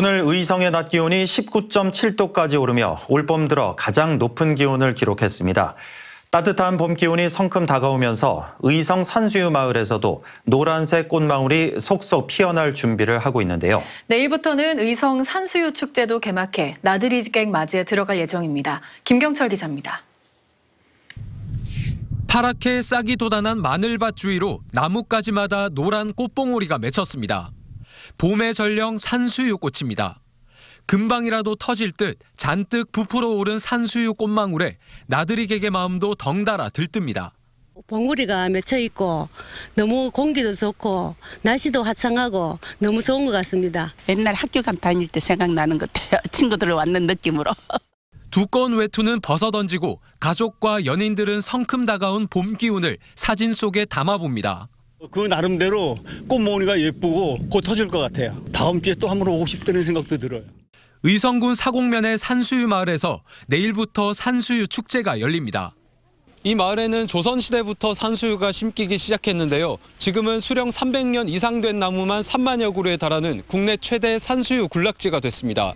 오늘 의성의 낮 기온이 19.7도까지 오르며 올봄 들어 가장 높은 기온을 기록했습니다. 따뜻한 봄 기온이 성큼 다가오면서 의성 산수유 마을에서도 노란색 꽃망울이 속속 피어날 준비를 하고 있는데요. 내일부터는 의성 산수유 축제도 개막해 나들이객 맞이에 들어갈 예정입니다. 김경철 기자입니다. 파랗게 싹이 돋아난 마늘밭 주위로 나뭇가지마다 노란 꽃봉오리가 맺혔습니다. 봄의 전령 산수유꽃입니다. 금방이라도 터질 듯 잔뜩 부풀어 오른 산수유 꽃망울에 나들이 객의 마음도 덩달아 들뜹니다. 봉우리가 맺혀 있고 너무 공기도 좋고 날씨도 화창하고 너무 좋은 것 같습니다. 옛날 학교 다닐 때 생각나는 것 같아요. 친구들 왔는 느낌으로. 두꺼운 외투는 벗어던지고 가족과 연인들은 성큼 다가온 봄 기운을 사진 속에 담아봅니다. 그 나름대로 꽃모으가 예쁘고 곧 터질 것 같아요. 다음 주에 또 한 번 오고 싶다는 생각도 들어요. 의성군 사곡면의 산수유 마을에서 내일부터 산수유 축제가 열립니다. 이 마을에는 조선시대부터 산수유가 심기기 시작했는데요. 지금은 수령 300년 이상 된 나무만 3만여 그루에 달하는 국내 최대 산수유 군락지가 됐습니다.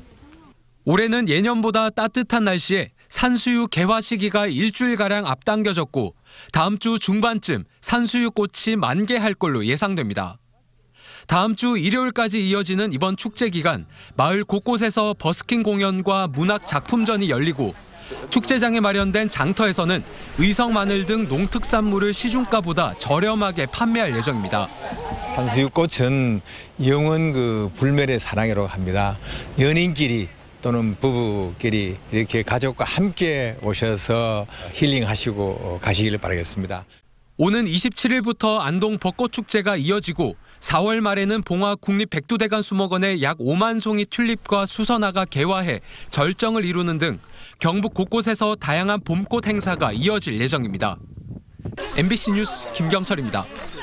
올해는 예년보다 따뜻한 날씨에 산수유 개화 시기가 일주일가량 앞당겨졌고 다음 주 중반쯤 산수유 꽃이 만개할 걸로 예상됩니다. 다음 주 일요일까지 이어지는 이번 축제 기간 마을 곳곳에서 버스킹 공연과 문학 작품전이 열리고 축제장에 마련된 장터에서는 의성 마늘 등 농특산물을 시중가보다 저렴하게 판매할 예정입니다. 산수유꽃은 영원 그 불멸의 사랑이라고 합니다. 연인끼리 또는 부부끼리 이렇게 가족과 함께 오셔서 힐링하시고 가시기를 바라겠습니다. 오는 27일부터 안동 벚꽃축제가 이어지고 4월 말에는 봉화 국립백두대간 수목원에 약 5만 송이 튤립과 수선화가 개화해 절정을 이루는 등 경북 곳곳에서 다양한 봄꽃 행사가 이어질 예정입니다. MBC 뉴스 김경철입니다.